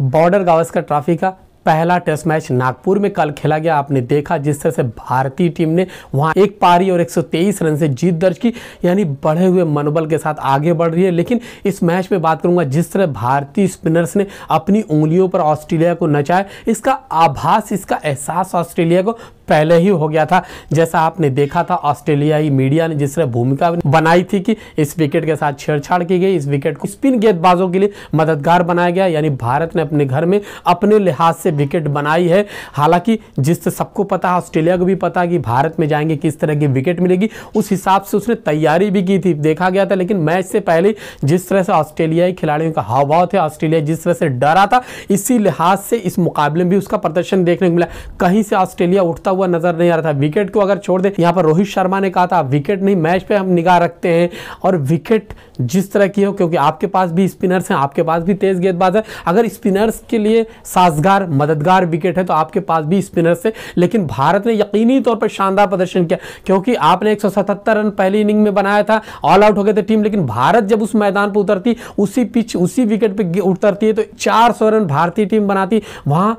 border Gavaskar trophy का पहला test match Nagpur में कल खेला गया आपने देखा जिस तरह से भारतीय टीम ने वहां एक पारी और 123 रन से जीत दर्ज की यानी बढ़े हुए मनोबल के साथ आगे बढ़ रही है लेकिन इस मैच में बात करूंगा जिस तरह भारतीय स्पिनर्स ने अपनी उंगलियों पर ऑस्ट्रेलिया को नचाया इसका आभास इसका एहसास ऑस्ट्रेलिया को पहले ही हो गया था जैसा आपने देखा था ऑस्ट्रेलियाई मीडिया ने जिस तरह भूमिका बनाई थी कि इस विकेट के साथ छेड़छाड़ की गई इस विकेट को स्पिन गेंदबाजों के लिए मददगार बनाया गया यानी भारत ने अपने घर में अपने लिहाज से विकेट बनाई है हालांकि जिस सबको पता है ऑस्ट्रेलिया को भी पता कि भारत में जाएंगे किस तरह की विकेट मिलेगी उस हिसाब से उसने तैयारी भी की थी देखा गया था लेकिन मैच से पहले जिस तरह से ऑस्ट्रेलियाई खिलाड़ियों का हावभाव थे ऑस्ट्रेलिया जिस तरह से डरा था इसी लिहाज से इस मुकाबले में भी उसका प्रदर्शन देखने को मिला कहीं से ऑस्ट्रेलिया उठता हुआ नजर नहीं आ रहा था विकेट को अगर छोड़ दे यहाँ पर रोहित शर्मा ने कहा था विकेट नहीं मैच पे हम निगाह रखते हैं और विकेट जिस तरह की हो क्योंकि आपके पास भी स्पिनर्स हैं आपके पास भी तेज गेंदबाज है अगर स्पिनर्स के लिए साजगार मददगार विकेट है तो आपके पास भी स्पिनर्स है लेकिन भारत ने यकीनी तौर पर शानदार प्रदर्शन किया क्योंकि आपने एक रन पहली इनिंग में बनाया था ऑल आउट हो गए थे टीम लेकिन भारत जब उस मैदान पर उतरती उसी पिच उसी विकेट पर उतरती है तो चार रन भारतीय टीम बनाती वहाँ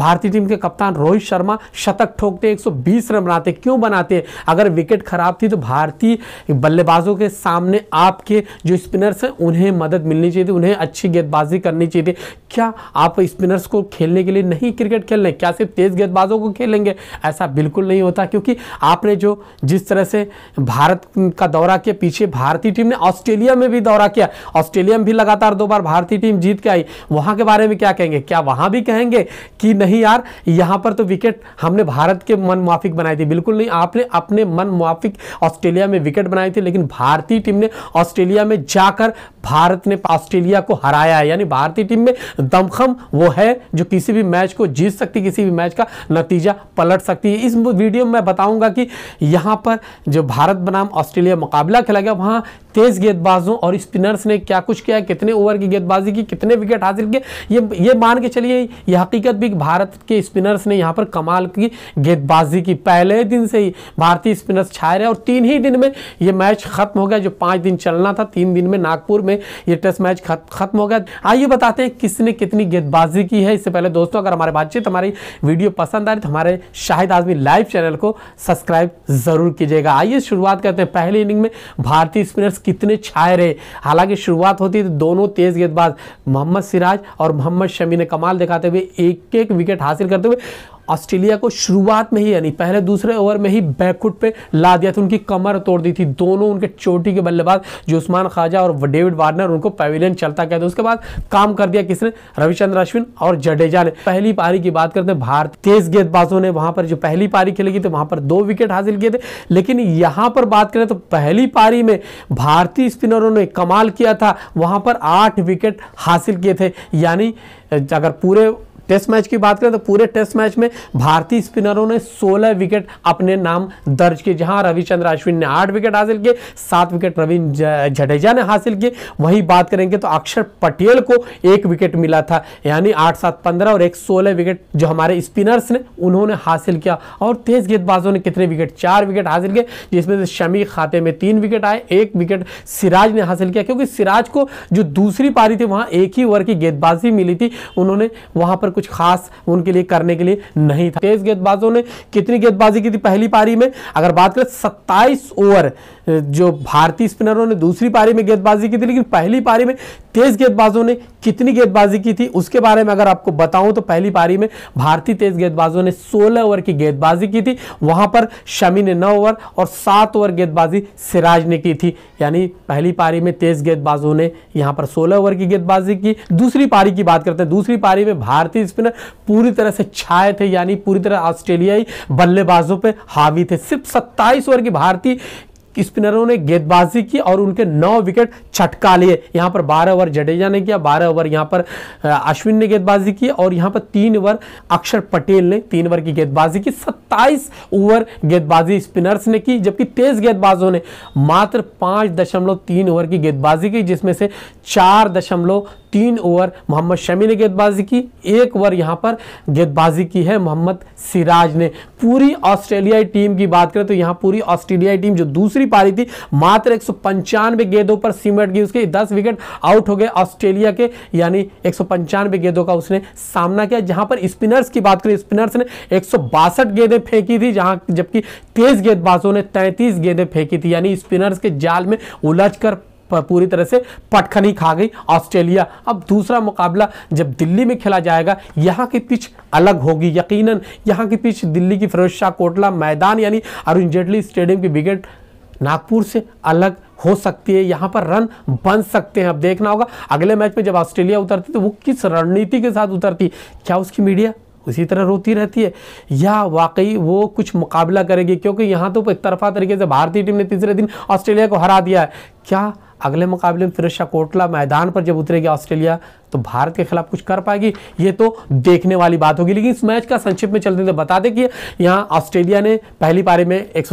भारतीय टीम के कप्तान रोहित शर्मा शतक ठोकते 120 रन बनाते क्यों बनाते अगर विकेट खराब थी तो भारतीय बल्लेबाजों के सामने आपके जो स्पिनर्स हैं उन्हें मदद मिलनी चाहिए थी उन्हें अच्छी गेंदबाजी करनी चाहिए थी क्या आप स्पिनर्स को खेलने के लिए नहीं क्रिकेट खेल रहे क्या सिर्फ तेज़ गेंदबाजों को खेलेंगे ऐसा बिल्कुल नहीं होता क्योंकि आपने जो जिस तरह से भारत का दौरा किया पीछे भारतीय टीम ने ऑस्ट्रेलिया में भी दौरा किया ऑस्ट्रेलिया में भी लगातार दो बार भारतीय टीम जीत के आई वहाँ के बारे में क्या कहेंगे क्या वहाँ भी कहेंगे कि नहीं नहीं यार यहां पर तो विकेट हमने भारत के मन मुआफिक बनाई थी बिल्कुल नहीं आपने अपने मन मुआफिक ऑस्ट्रेलिया में विकेट बनाई थी लेकिन भारतीय टीम ने ऑस्ट्रेलिया में जाकर भारत ने ऑस्ट्रेलिया को हराया है यानी भारतीय टीम में दमखम वो है जो किसी भी मैच को जीत सकती किसी भी मैच का नतीजा पलट सकती है इस वीडियो में मैं बताऊंगा कि यहां पर जो भारत बनाम ऑस्ट्रेलिया मुकाबला खेला गया वहां तेज गेंदबाजों और स्पिनर्स ने क्या कुछ किया कितने ओवर की गेंदबाजी की कितने विकेट हासिल किए ये ये मान के चलिए यह हकीकत भी भारत भारत के स्पिनर्स ने यहाँ पर कमाल की गेंदबाजी की पहले दिन से ही भारतीय स्पिनर्स छाए रहे और तीन ही दिन में ये मैच खत्म हो गया जो पाँच दिन चलना था तीन दिन में नागपुर में ये टेस्ट मैच खत्म हो गया आइए बताते हैं किसने कितनी गेंदबाजी की है इससे पहले दोस्तों अगर हमारे बातचीत हमारी वीडियो पसंद आ रही तो हमारे शाहिद आजमी लाइव चैनल को सब्सक्राइब ज़रूर कीजिएगा आइए शुरुआत करते हैं पहले इनिंग में भारतीय स्पिनर्स कितने छाए रहे हालांकि शुरुआत होती है तो दोनों तेज़ गेंदबाज मोहम्मद सिराज और मोहम्मद शमी ने कमाल दिखाते हुए एक एक विकेट हासिल करते हुए ऑस्ट्रेलिया को शुरुआत में ही यानी पहले दूसरे ओवर में ही बैकफुट पे ला दिया था उनकी कमर तोड़ दी थी दोनों उनके चोटी के बल्लेबाज जो उस्मान खाजा और डेविड वार्नर उनको पेविलियन चलता कहते उसके बाद काम कर दिया किसने रविचंद्र अश्विन और जडेजा ने पहली पारी की बात करते हैं भारत तेज गेंदबाजों ने वहां पर जो पहली पारी खेली गई थी वहां पर दो विकेट हासिल किए थे लेकिन यहां पर बात करें तो पहली पारी में भारतीय स्पिनरों ने कमाल किया था वहां पर आठ विकेट हासिल किए थे यानी अगर पूरे टेस्ट मैच की बात करें तो पूरे टेस्ट मैच में भारतीय स्पिनरों ने 16 विकेट अपने नाम दर्ज किए जहां रविचंद्र अश्विन ने 8 विकेट हासिल किए 7 विकेट रविंद्र जडेजा ने हासिल किए वहीं बात करेंगे तो अक्षर पटेल को एक विकेट मिला था यानी आठ सात पंद्रह और एक सोलह विकेट जो हमारे स्पिनर्स ने उन्होंने हासिल किया और तेज गेंदबाजों ने कितने विकेट चार विकेट हासिल किए जिसमें से शमी खाते में तीन विकेट आए एक विकेट सिराज ने हासिल किया क्योंकि सिराज को जो दूसरी पारी थी वहां एक ही ओवर की गेंदबाजी मिली थी उन्होंने वहां पर कुछ खास उनके लिए करने के लिए नहीं था तेज गेंदबाजों ने कितनी गेंदबाजी की थी पहली पारी में अगर बात करें सत्ताईस ओवर जो भारतीय स्पिनरों ने दूसरी पारी में गेंदबाजी की थी लेकिन पहली पारी में तेज गेंदबाजों ने कितनी गेंदबाजी की थी उसके बारे में अगर आपको बताऊं तो पहली पारी में भारतीय तेज गेंदबाजों ने 16 ओवर की गेंदबाजी की थी वहां पर शमी ने 9 ओवर और 7 ओवर गेंदबाजी सिराज ने की थी यानी पहली पारी में तेज गेंदबाजों ने यहां पर सोलह ओवर की गेंदबाजी की दूसरी पारी की बात करते हैं दूसरी पारी में भारतीय ना पूरी तरह से छाए थे यानी पूरी तरह ऑस्ट्रेलियाई बल्लेबाजों पर हावी थे सिर्फ सत्ताईस ओवर की भारतीय स्पिनरों ने गेंदबाजी की और उनके नौ विकेट छटका लिए यहाँ पर 12 ओवर जडेजा ने किया 12 ओवर यहाँ पर अश्विन ने गेंदबाजी की और यहाँ पर तीन ओवर अक्षर पटेल ने तीन ओवर की गेंदबाजी की 27 ओवर गेंदबाजी स्पिनर्स ने की जबकि तेज गेंदबाजों ने मात्र पाँच दशमलव तीन ओवर की गेंदबाजी की जिसमें से चार दशमलव तीन ओवर मोहम्मद शमी ने गेंदबाजी की एक ओवर यहाँ पर गेंदबाजी की है मोहम्मद सिराज ने पूरी ऑस्ट्रेलियाई टीम की बात करें तो यहाँ पूरी ऑस्ट्रेलियाई टीम जो दूसरी पारी थी मात्र एक गेंदों पर सिमट गई उसके दस विकेट आउट हो गए ऑस्ट्रेलिया के यानी एक गेंदों का उसने सामना किया जहाँ पर स्पिनर्स की बात करें स्पिनर्स ने एक गेंदें फेंकी थी जहाँ जबकि तेज गेंदबाजों ने तैंतीस गेंदें फेंकी थी यानी स्पिनर्स के जाल में उलझ कर पूरी तरह से पटखनी खा गई ऑस्ट्रेलिया अब दूसरा मुकाबला जब दिल्ली में खेला जाएगा यहाँ की पिच अलग होगी यकीनन यहाँ की पिच दिल्ली की फिरोज शाह कोटला मैदान यानी अरुण जेटली स्टेडियम की विकेट नागपुर से अलग हो सकती है यहाँ पर रन बन सकते हैं अब देखना होगा अगले मैच में जब ऑस्ट्रेलिया उतरती तो वो किस रणनीति के साथ उतरती क्या उसकी मीडिया उसी तरह रोती रहती है या वाकई वो कुछ मुकाबला करेगी क्योंकि यहाँ तो एक तरफा तरीके से भारतीय टीम ने तीसरे दिन ऑस्ट्रेलिया को हरा दिया है क्या अगले मुकाबले में फिर कोटला मैदान पर जब उतरेगी ऑस्ट्रेलिया तो भारत के खिलाफ कुछ कर पाएगी ये तो देखने वाली बात होगी लेकिन इस मैच का संक्षिप्त में चलते बता दें कि यहाँ ऑस्ट्रेलिया ने पहली पारी में एक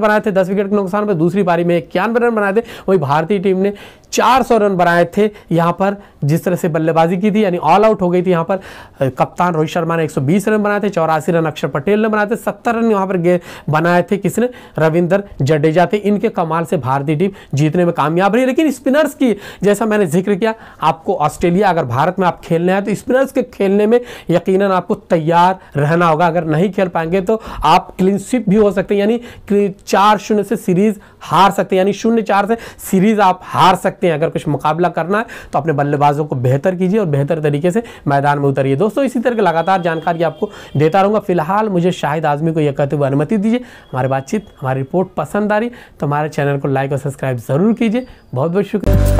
बनाए थे दस विकेट के नुकसान पर दूसरी पारी में इक्यानवे रन बनाए थे वही भारतीय टीम ने चार रन बनाए थे यहाँ पर जिस तरह से बल्लेबाजी की थी यानी ऑल आउट हो गई थी यहाँ पर कप्तान रोहित शर्मा ने एक रन बनाए थे चौरासी रन अक्षर पटेल ने बनाए थे सत्तर रन यहाँ पर बनाए थे किसने रविंदर जडेजा थे इनके कमाल से भारतीय टीम जीतने में कामयाब रही लेकिन स्पिनर्स की जैसा मैंने जिक्र किया आपको ऑस्ट्रेलिया अगर भारत में आप खेलने आए तो स्पिनर्स के खेलने में यकीन आपको तैयार रहना होगा अगर नहीं खेल पाएंगे तो आप क्लीन स्विप भी हो सकते हैं यानी चार शून्य से सीरीज हार सकते हैं यानी शून्य चार से सीरीज आप हार सकते हैं अगर कुछ मुकाबला करना है तो अपने बल्लेबाजों को बेहतर कीजिए और बेहतर तरीके से मैदान में उतरिए दोस्तों इसी तरह की लगातार जानकारी आपको देता रहूँगा फिलहाल मुझे शाहिद आजमी को यह कहते हुए अनुमति दीजिए हमारी बातचीत हमारी रिपोर्ट पसंद आ रही तो हमारे चैनल को लाइक और सब्सक्राइब ज़रूर कीजिए बहुत बहुत शुक्रिया